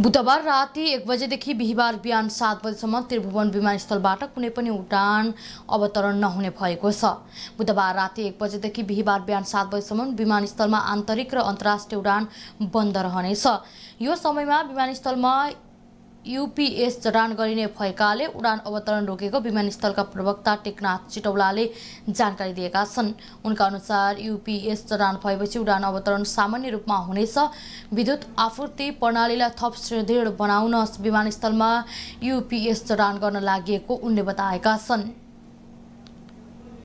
बुधबार राति एक बजेदेखि बिहिबार बिहान सात बजेसम्म त्रिभुवन विमानस्थलबाट कुनै पनि उडान अवतरण नहुने भएको छ बुधबार राति एक बजेदेखि बिहिबार बिहान सात बजेसम्म विमानस्थलमा आन्तरिक र अन्तर्राष्ट्रिय उडान बन्द रहनेछ यो समयमा विमानस्थलमा युपिएस जडान गरिने भएकाले उडान अवतरण रोकेको विमानस्थलका प्रवक्ता टेकनाथ चिटौलाले जानकारी दिएका छन् उनका अनुसार युपिएस जडान भएपछि उडान अवतरण सामान्य रूपमा हुनेछ विद्युत आपूर्ति प्रणालीलाई थप सुदृढ बनाउन विमानस्थलमा युपिएस जडान गर्न लागि उनले बताएका छन्